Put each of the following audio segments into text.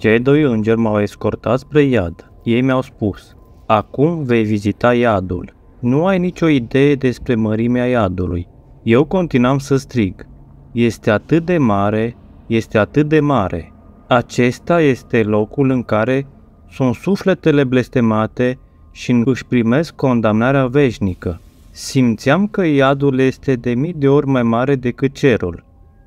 Cei doi îngeri m-au escortat spre iad. Ei mi-au spus, acum vei vizita iadul. Nu ai nicio idee despre mărimea iadului. Eu continuam să strig. Este atât de mare, este atât de mare. Acesta este locul în care sunt sufletele blestemate și își primesc condamnarea veșnică. Simțeam că iadul este de mii de ori mai mare decât cerul.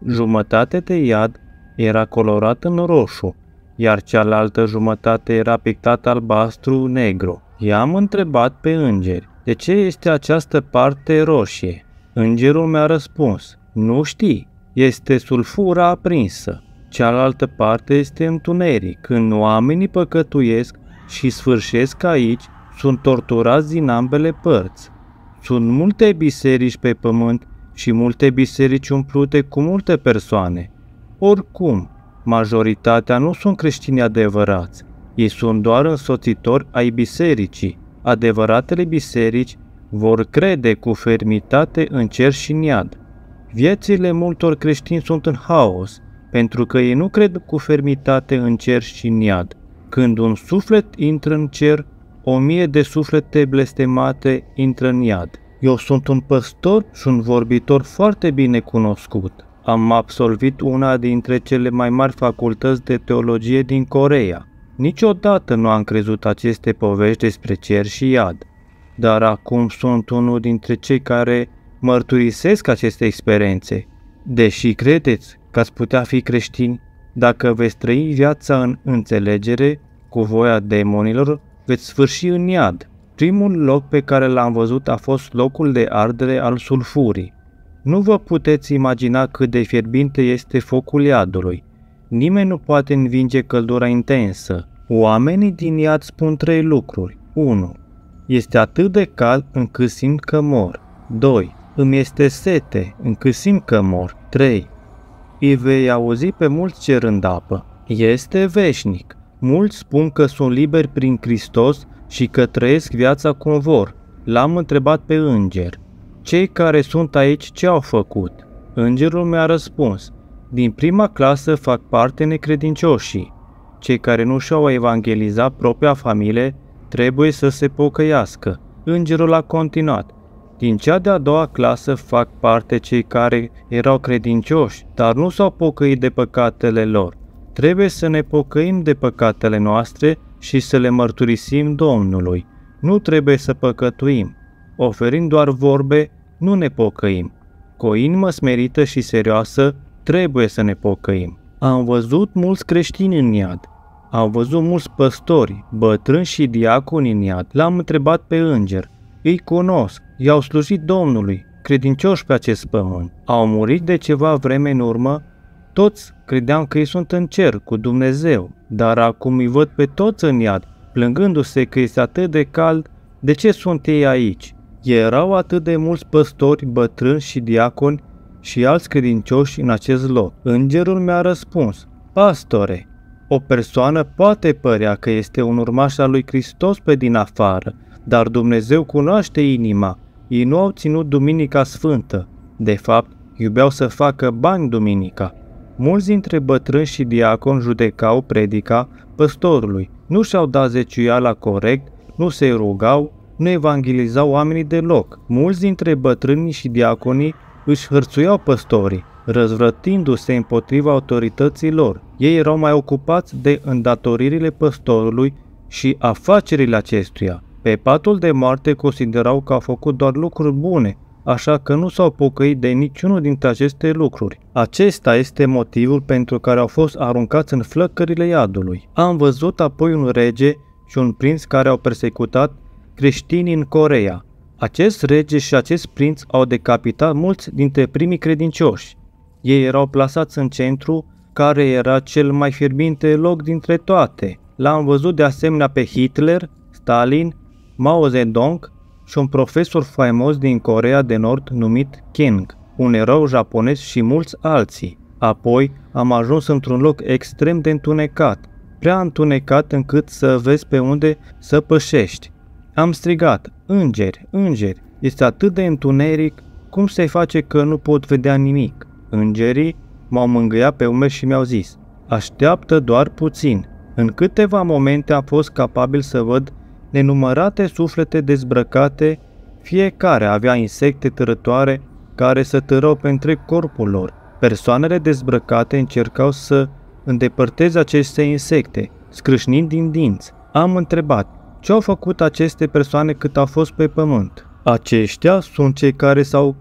Jumătate de iad era colorat în roșu, iar cealaltă jumătate era pictată albastru-negru. I-am întrebat pe îngeri, de ce este această parte roșie? Îngerul mi-a răspuns, nu știi, este sulfura aprinsă. Cealaltă parte este întuneric, când oamenii păcătuiesc și sfârșesc aici, sunt torturați din ambele părți. Sunt multe biserici pe pământ și multe biserici umplute cu multe persoane. Oricum, Majoritatea nu sunt creștini adevărați, ei sunt doar însoțitori ai bisericii. Adevăratele biserici vor crede cu fermitate în cer și în iad. Viețile multor creștini sunt în haos, pentru că ei nu cred cu fermitate în cer și în iad. Când un suflet intră în cer, o mie de suflete blestemate intră în iad. Eu sunt un păstor și un vorbitor foarte bine cunoscut. Am absolvit una dintre cele mai mari facultăți de teologie din Corea. Niciodată nu am crezut aceste povești despre cer și iad, dar acum sunt unul dintre cei care mărturisesc aceste experiențe. Deși credeți că ați putea fi creștini, dacă veți trăi viața în înțelegere cu voia demonilor, veți sfârși în iad. Primul loc pe care l-am văzut a fost locul de ardere al sulfurii. Nu vă puteți imagina cât de fierbinte este focul iadului. Nimeni nu poate învinge căldura intensă. Oamenii din iad spun trei lucruri. 1. Este atât de cald încât simt că mor. 2. Îmi este sete încât simt că mor. 3. Îi vei auzi pe mulți cerând apă. Este veșnic. Mulți spun că sunt liberi prin Hristos și că trăiesc viața cum vor. L-am întrebat pe înger. Cei care sunt aici ce au făcut? Îngerul mi-a răspuns, din prima clasă fac parte necredincioșii. Cei care nu și-au evangelizat propria familie trebuie să se pocăiască. Îngerul a continuat, din cea de-a doua clasă fac parte cei care erau credincioși, dar nu s-au pocăit de păcatele lor. Trebuie să ne pocăim de păcatele noastre și să le mărturisim Domnului. Nu trebuie să păcătuim oferind doar vorbe, nu ne pocăim. Cu o inimă smerită și serioasă, trebuie să ne pocăim. Am văzut mulți creștini în iad. Am văzut mulți păstori, bătrâni și diaconi în iad. L-am întrebat pe înger. Îi cunosc, i-au slujit Domnului, credincioși pe acest pământ. Au murit de ceva vreme în urmă, toți credeam că ei sunt în cer cu Dumnezeu, dar acum îi văd pe toți în iad, plângându-se că este atât de cald, de ce sunt ei aici? erau atât de mulți păstori, bătrâni și diaconi și alți credincioși în acest loc. Îngerul mi-a răspuns, Pastore, o persoană poate părea că este un urmaș al lui Hristos pe din afară, dar Dumnezeu cunoaște inima. Ei nu au ținut Duminica Sfântă. De fapt, iubeau să facă bani Duminica. Mulți dintre bătrâni și diaconi judecau predica păstorului. Nu și-au dat zeciuiala corect, nu se rugau, nu evangelizau oamenii deloc. Mulți dintre bătrânii și diaconii își hărțuiau păstorii, răzvrătindu-se împotriva autorității lor. Ei erau mai ocupați de îndatoririle păstorului și afacerile acestuia. Pe patul de moarte considerau că a făcut doar lucruri bune, așa că nu s-au pocăit de niciunul dintre aceste lucruri. Acesta este motivul pentru care au fost aruncați în flăcările iadului. Am văzut apoi un rege și un prinț care au persecutat creștini în Corea. Acest rege și acest prinț au decapitat mulți dintre primii credincioși. Ei erau plasați în centru, care era cel mai fierbinte loc dintre toate. L-am văzut de asemenea pe Hitler, Stalin, Mao Zedong și un profesor faimos din Corea de Nord numit King, un erou japonez și mulți alții. Apoi am ajuns într-un loc extrem de întunecat, prea întunecat încât să vezi pe unde să pășești. Am strigat, îngeri, îngeri, este atât de întuneric, cum se face că nu pot vedea nimic? Îngerii m-au mângâiat pe umeri și mi-au zis, așteaptă doar puțin. În câteva momente am fost capabil să văd nenumărate suflete dezbrăcate, fiecare avea insecte târătoare care să târău pe întreg corpul lor. Persoanele dezbrăcate încercau să îndepărteze aceste insecte, scrâșnind din dinți. Am întrebat, ce au făcut aceste persoane cât au fost pe pământ? Aceștia sunt cei care s-au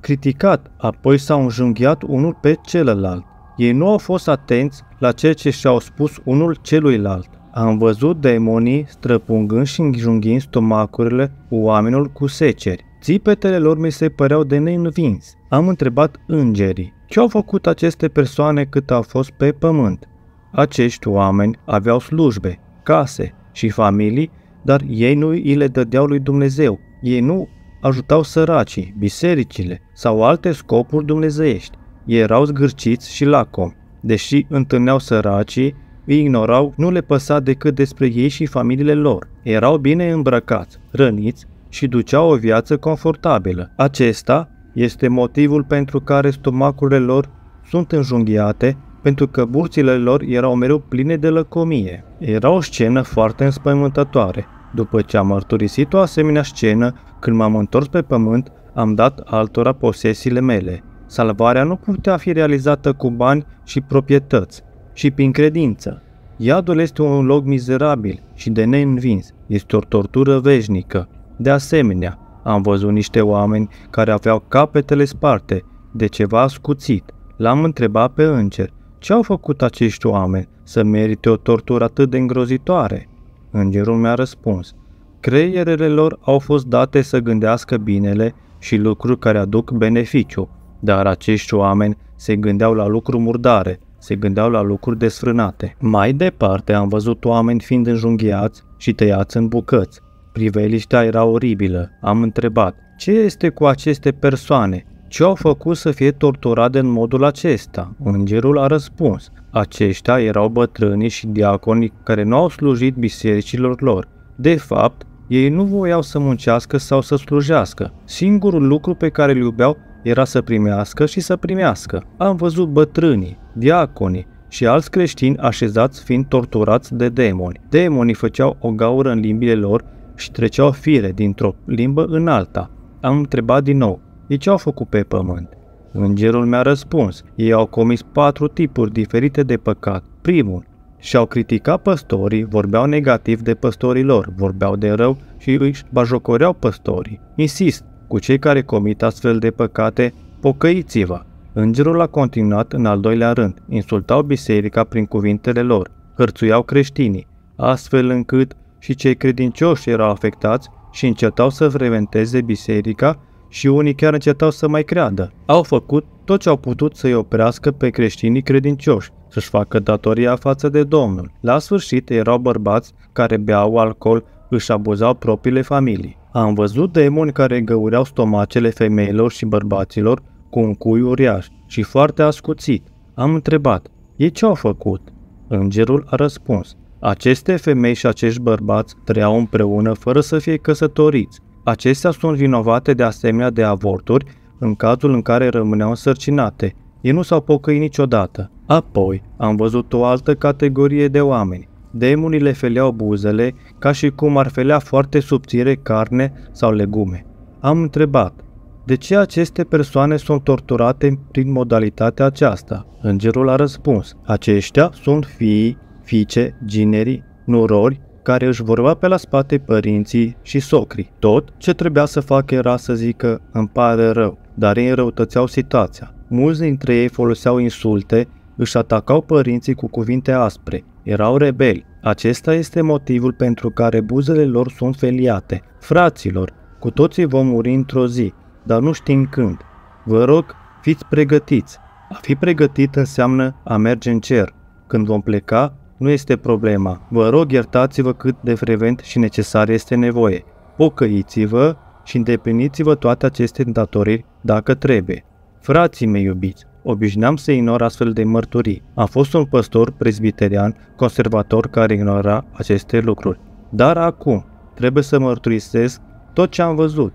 criticat, apoi s-au înjunghiat unul pe celălalt. Ei nu au fost atenți la ceea ce și-au spus unul celuilalt. Am văzut demonii străpungând și înjunghind stomacurile oamenilor cu seceri. Țipetele lor mi se păreau de neînvins. Am întrebat îngerii, ce au făcut aceste persoane cât au fost pe pământ? Acești oameni aveau slujbe, case și familii dar ei nu îi le dădeau lui Dumnezeu. Ei nu ajutau săracii, bisericile sau alte scopuri dumnezeiești. Ei erau zgârciți și lacom. Deși întâlneau săracii, îi ignorau, nu le păsa decât despre ei și familiile lor. Erau bine îmbrăcați, răniți și duceau o viață confortabilă. Acesta este motivul pentru care stomacurile lor sunt înjunghiate pentru că burțile lor erau mereu pline de lăcomie. Era o scenă foarte înspăimântătoare. După ce am mărturisit o asemenea scenă, când m-am întors pe pământ, am dat altora posesiile mele. Salvarea nu putea fi realizată cu bani și proprietăți, și prin credință. Iadul este un loc mizerabil și de neînvins, este o tortură veșnică. De asemenea, am văzut niște oameni care aveau capetele sparte de ceva ascuțit. L-am întrebat pe înger ce au făcut acești oameni să merite o tortură atât de îngrozitoare? Îngerul mi-a răspuns. Creierele lor au fost date să gândească binele și lucruri care aduc beneficiu, dar acești oameni se gândeau la lucruri murdare, se gândeau la lucruri desfrânate. Mai departe am văzut oameni fiind înjunghiați și tăiați în bucăți. Priveliștea era oribilă. Am întrebat, ce este cu aceste persoane? Ce au făcut să fie torturat în modul acesta? Îngerul a răspuns. Aceștia erau bătrâni și diaconi care nu au slujit bisericilor lor. De fapt, ei nu voiau să muncească sau să slujească. Singurul lucru pe care îl iubeau era să primească și să primească. Am văzut bătrânii, diaconii și alți creștini așezați fiind torturați de demoni. Demonii făceau o gaură în limbile lor și treceau fire dintr-o limbă în alta. Am întrebat din nou, de ce au făcut pe pământ? Îngerul mi-a răspuns, ei au comis patru tipuri diferite de păcat. Primul, și-au criticat păstorii, vorbeau negativ de păstorii lor, vorbeau de rău și își bajocoreau păstorii. Insist, cu cei care comit astfel de păcate, pocăiți-vă. Îngerul a continuat în al doilea rând, insultau biserica prin cuvintele lor, hărțuiau creștinii, astfel încât și cei credincioși erau afectați și încetau să freventeze biserica și unii chiar încetau să mai creadă. Au făcut tot ce au putut să-i oprească pe creștinii credincioși, să-și facă datoria față de Domnul. La sfârșit erau bărbați care beau alcool, își abuzau propriile familii. Am văzut demoni care găureau stomacele femeilor și bărbaților cu un cui uriaș și foarte ascuțit. Am întrebat, ei ce au făcut? Îngerul a răspuns, aceste femei și acești bărbați trăiau împreună fără să fie căsătoriți Acestea sunt vinovate de asemenea de avorturi în cazul în care rămâneau însărcinate. Ei nu s-au pocăit niciodată. Apoi, am văzut o altă categorie de oameni. Demonii le feleau buzele ca și cum ar felea foarte subțire carne sau legume. Am întrebat, de ce aceste persoane sunt torturate prin modalitatea aceasta? Îngerul a răspuns, aceștia sunt fii, fiice, ginerii, nurori care își vor lua pe la spate părinții și socrii. Tot ce trebuia să facă era să zică îmi pare rău, dar ei răutățeau situația. Mulți dintre ei foloseau insulte, își atacau părinții cu cuvinte aspre, erau rebeli. Acesta este motivul pentru care buzele lor sunt feliate. Fraților, cu toții vom muri într-o zi, dar nu știm când. Vă rog, fiți pregătiți. A fi pregătit înseamnă a merge în cer. Când vom pleca, nu este problema. Vă rog iertați-vă cât de frevent și necesar este nevoie. Pocăiți-vă și îndepliniți-vă toate aceste datoriri dacă trebuie. Frații mei iubiți, obișnuiam să ignor astfel de mărturii. A fost un păstor presbiterian conservator care ignora aceste lucruri. Dar acum trebuie să mărturisesc tot ce am văzut.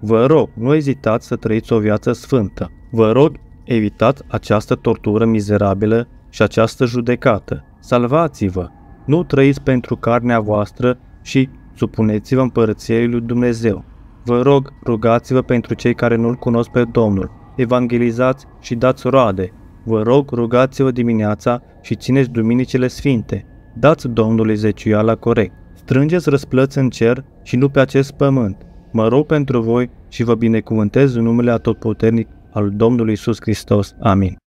Vă rog, nu ezitați să trăiți o viață sfântă. Vă rog, evitați această tortură mizerabilă și această judecată. Salvați-vă, nu trăiți pentru carnea voastră și supuneți-vă împărăției lui Dumnezeu. Vă rog, rugați-vă pentru cei care nu-L cunosc pe Domnul, evangelizați și dați roade. Vă rog, rugați-vă dimineața și țineți duminicile sfinte. Dați Domnului zeciuiala corect. Strângeți răsplăți în cer și nu pe acest pământ. Mă rog pentru voi și vă binecuvântez în numele atotputernic al Domnului Isus Hristos. Amin.